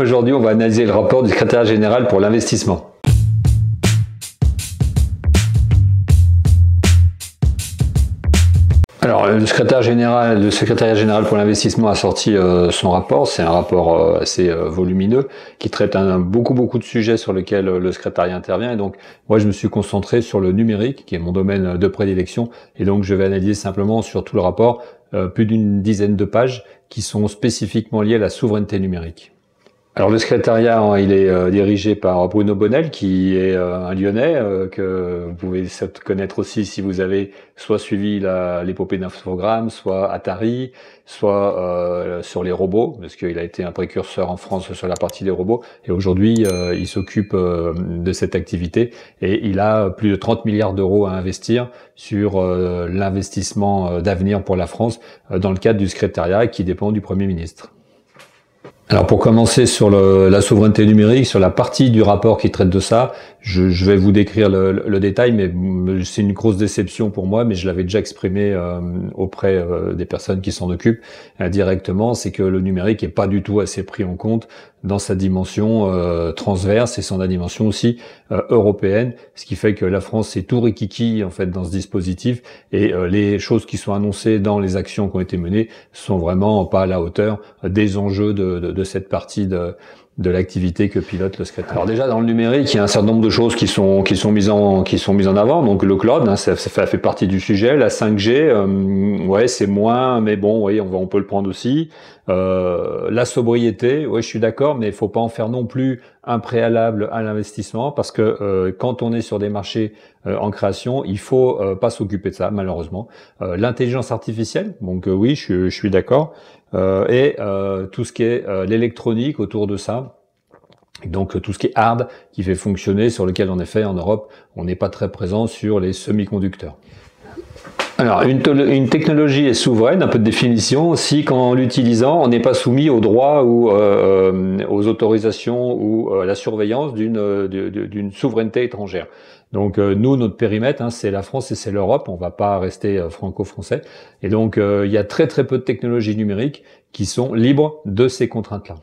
Aujourd'hui, on va analyser le rapport du secrétaire général pour l'investissement. Alors, le secrétaire général, le secrétariat général pour l'investissement a sorti euh, son rapport. C'est un rapport euh, assez euh, volumineux qui traite beaucoup beaucoup de sujets sur lesquels le secrétariat intervient. Et donc, moi, je me suis concentré sur le numérique, qui est mon domaine de prédilection. Et donc, je vais analyser simplement sur tout le rapport plus d'une dizaine de pages qui sont spécifiquement liées à la souveraineté numérique. Alors le secrétariat, hein, il est euh, dirigé par Bruno Bonnel, qui est euh, un Lyonnais euh, que vous pouvez connaître aussi si vous avez soit suivi l'épopée d'infogramme, soit Atari, soit sur les robots, parce qu'il a été un précurseur en France sur la partie des robots. Et aujourd'hui, il s'occupe de cette activité et il a plus de 30 milliards d'euros à investir sur l'investissement d'avenir pour la France dans le cadre du secrétariat qui dépend du Premier ministre. Alors pour commencer sur le, la souveraineté numérique, sur la partie du rapport qui traite de ça, je, vais vous décrire le, détail, mais c'est une grosse déception pour moi, mais je l'avais déjà exprimé euh, auprès euh, des personnes qui s'en occupent euh, directement, c'est que le numérique n'est pas du tout assez pris en compte dans sa dimension euh, transverse et dans la dimension aussi euh, européenne, ce qui fait que la France est tout rikiki en fait dans ce dispositif et euh, les choses qui sont annoncées dans les actions qui ont été menées sont vraiment pas à la hauteur des enjeux de, de cette partie de, de l'activité que pilote le secrétaire. Alors déjà dans le numérique, il y a un certain nombre de choses qui sont qui sont mises en qui sont mises en avant. Donc le cloud, hein, ça, fait partie du sujet. La 5G, euh, ouais, c'est moins, mais bon, oui, on va, on peut le prendre aussi. Euh, la sobriété, ouais, je suis d'accord, mais il faut pas en faire non plus un préalable à l'investissement parce que euh, quand on est sur des marchés euh, en création, il faut euh, pas s'occuper de ça malheureusement. L'intelligence artificielle, donc oui, je, je suis d'accord, et tout ce qui est l'électronique autour de ça. Donc tout ce qui est hard, qui fait fonctionner, sur lequel en effet en Europe, on n'est pas très présent sur les semi-conducteurs. Alors, une, technologie est souveraine, un peu de définition, si qu'en l'utilisant, on n'est pas soumis aux droits ou euh, euh, aux autorisations ou euh, à la surveillance d'une souveraineté étrangère. Donc nous, notre périmètre, hein, c'est la France et c'est l'Europe. On ne va pas rester franco-français. Et donc, il y a très très peu de technologies numériques qui sont libres de ces contraintes-là.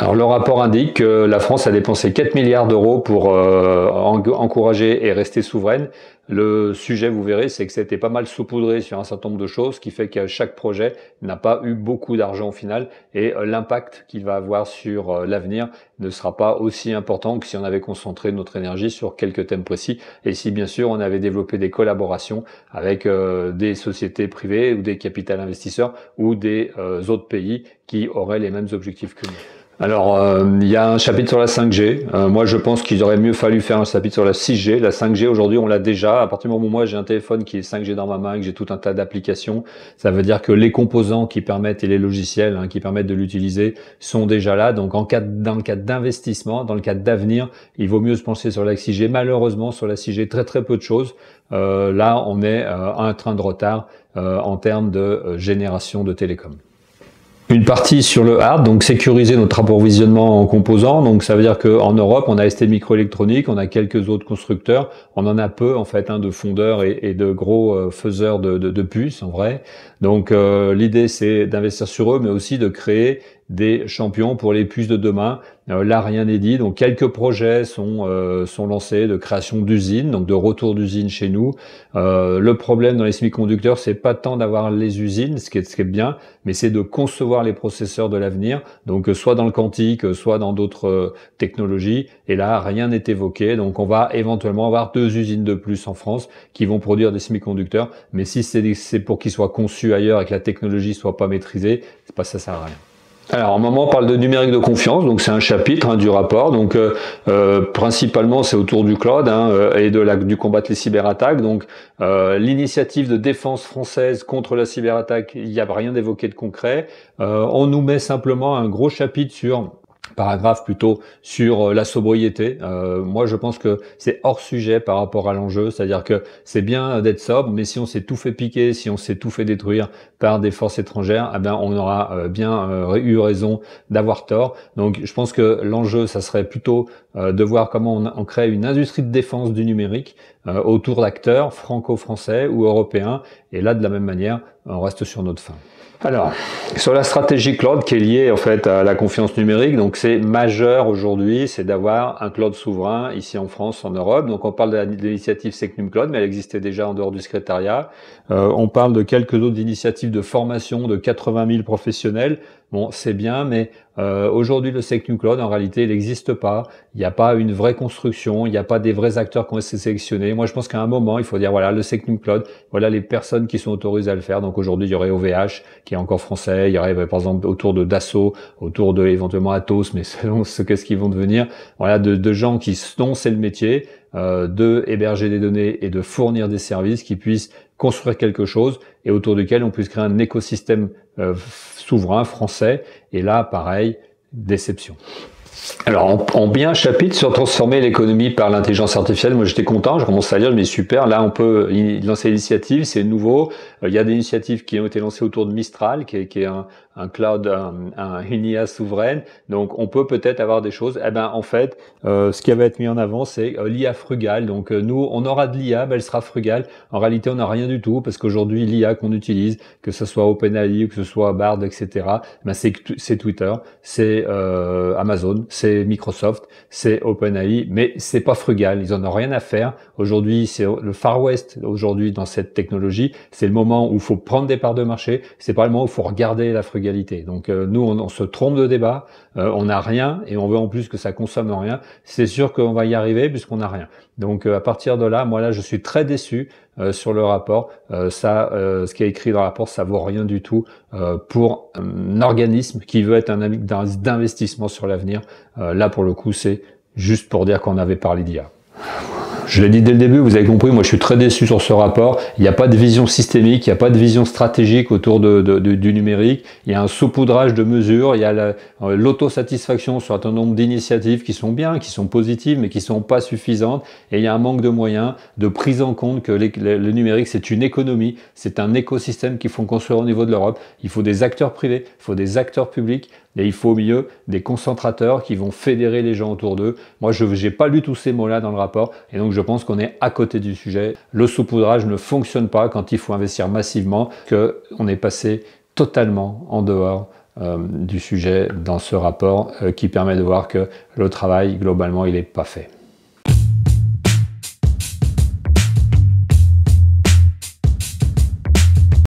Alors le rapport indique que la France a dépensé 4 milliards d'euros pour euh, encourager et rester souveraine. Le sujet, vous verrez, c'est que c'était pas mal saupoudré sur un certain nombre de choses, ce qui fait que chaque projet n'a pas eu beaucoup d'argent au final et euh, l'impact qu'il va avoir sur euh, l'avenir ne sera pas aussi important que si on avait concentré notre énergie sur quelques thèmes précis et si bien sûr on avait développé des collaborations avec des sociétés privées ou des capital investisseurs ou des autres pays qui auraient les mêmes objectifs que nous. Alors, euh, il y a un chapitre sur la 5G. Euh, moi, je pense qu'il aurait mieux fallu faire un chapitre sur la 6G. La 5G, aujourd'hui, on l'a déjà. À partir du moment où moi, j'ai un téléphone qui est 5G dans ma main, que j'ai tout un tas d'applications, ça veut dire que les composants qui permettent et les logiciels hein, qui permettent de l'utiliser sont déjà là. Donc, en cas, dans le cadre d'investissement, dans le cadre d'avenir, il vaut mieux se penser sur la 6G. Malheureusement, sur la 6G, très très peu de choses. Euh, là, on est à un train de retard en termes de génération de télécom une partie sur le hard, donc sécuriser notre approvisionnement en composants. Donc ça veut dire qu'en Europe, on a ST Microélectronique, on a quelques autres constructeurs, on en a peu en fait hein, de fondeurs et, de gros euh, faiseurs de, puces en vrai. Donc euh, l'idée c'est d'investir sur eux, mais aussi de créer des champions pour les puces de demain. Euh, là, rien n'est dit. Donc, quelques projets sont, euh, sont lancés de création d'usines, donc de retour d'usines chez nous. Euh, le problème dans les semi-conducteurs, c'est pas tant d'avoir les usines, ce qui est, ce qui est bien, mais c'est de concevoir les processeurs de l'avenir. Donc, euh, soit dans le quantique, soit dans d'autres technologies. Et là, rien n'est évoqué. Donc, on va éventuellement avoir deux usines de plus en France qui vont produire des semi-conducteurs. Mais si c'est pour qu'ils soient conçus ailleurs et que la technologie soit pas maîtrisée, c'est pas ça sert à rien alors, on parle de numérique de confiance, donc c'est un chapitre hein, du rapport. Donc, euh, euh, principalement, c'est autour du cloud hein, euh, et de la, du combat de les cyberattaques. Donc, l'initiative de défense française contre la cyberattaque, il n'y a rien d'évoqué de concret. on nous met simplement un gros chapitre sur paragraphe plutôt sur euh, la sobriété. Euh, moi, je pense que c'est hors sujet par rapport à l'enjeu, c'est-à-dire que c'est bien d'être sobre, mais si on s'est tout fait piquer, si on s'est tout fait détruire par des forces étrangères, eh ben on aura euh, bien eu raison d'avoir tort. Donc, je pense que l'enjeu, ça serait plutôt de voir comment on crée une industrie de défense du numérique euh, autour d'acteurs franco-français ou européens. Et là, de la même manière, on reste sur notre fin. Alors, sur la stratégie cloud qui est liée en fait à la confiance numérique, donc c'est majeur aujourd'hui, c'est d'avoir un cloud souverain ici en France, en Europe. Donc on parle de l'initiative Secnum Cloud, mais elle existait déjà en dehors du secrétariat. Euh, on parle de quelques autres initiatives de formation de 80 000 professionnels Bon, c'est bien, mais euh, aujourd'hui, le Sec New Cloud, en réalité, il n'existe pas. Il n'y a pas une vraie construction, il n'y a pas des vrais acteurs qui ont été sélectionnés. Moi, je pense qu'à un moment, il faut dire, voilà, le Sec New Cloud, voilà les personnes qui sont autorisées à le faire. Donc aujourd'hui, il y aurait OVH, qui est encore français, il y aurait, par exemple, autour de Dassault, autour de éventuellement Atos, mais selon ce qu'est-ce qu'ils vont devenir, voilà, de, de gens qui sont c'est le métier, euh, de héberger des données et de fournir des services qui puissent construire quelque chose et autour duquel on puisse créer un écosystème euh, souverain français. Et là, pareil, déception. Alors, en, bien chapitre sur transformer l'économie par l'intelligence artificielle, moi j'étais content, je commence à dire mais super, là on peut lancer l'initiative, c'est nouveau. Euh, il y a des initiatives qui ont été lancées autour de Mistral, qui est, un, cloud, une IA souveraine. Donc on peut peut-être avoir des choses. Eh ben en fait, euh, ce qui va être mis en avant, c'est euh, l'IA frugale. Donc nous, on aura de l'IA, mais elle sera frugale. En réalité, on n'a rien du tout, parce qu'aujourd'hui, l'IA qu'on utilise, que ce soit OpenAI, que ce soit Bard, etc., eh ben, c'est Twitter, c'est Amazon, c'est Microsoft, c'est OpenAI, mais c'est pas frugal, ils en ont rien à faire. Aujourd'hui, c'est le Far West aujourd'hui dans cette technologie, c'est le moment où il faut prendre des parts de marché, c'est pas le moment où il faut regarder la frugalité. Donc euh, nous on, se trompe de débat, euh, on n'a rien et on veut en plus que ça consomme rien. C'est sûr qu'on va y arriver puisqu'on n'a rien. Donc euh, à partir de là, moi là je suis très déçu euh, sur le rapport. Euh, ça, euh, ce qui est écrit dans le rapport, ça vaut rien du tout pour un organisme qui veut être un ami d'investissement sur l'avenir. là, pour le coup, c'est juste pour dire qu'on avait parlé d'IA. Je l'ai dit dès le début, vous avez compris, moi je suis très déçu sur ce rapport. Il n'y a pas de vision systémique, il n'y a pas de vision stratégique autour de, du numérique. Il y a un saupoudrage de mesures, il y a euh, l'autosatisfaction sur un certain nombre d'initiatives qui sont bien, qui sont positives, mais qui ne sont pas suffisantes. Et il y a un manque de moyens, de prise en compte que le numérique, c'est une économie, c'est un écosystème qu'il faut construire au niveau de l'Europe. Il faut des acteurs privés, il faut des acteurs publics, et il faut au des concentrateurs qui vont fédérer les gens autour d'eux. Moi, je n'ai pas lu tous ces mots-là dans le rapport, et donc je pense qu'on est à côté du sujet. Le saupoudrage ne fonctionne pas quand il faut investir massivement, qu'on est passé totalement en dehors euh, du sujet dans ce rapport euh, qui permet de voir que le travail, globalement, il n'est pas fait.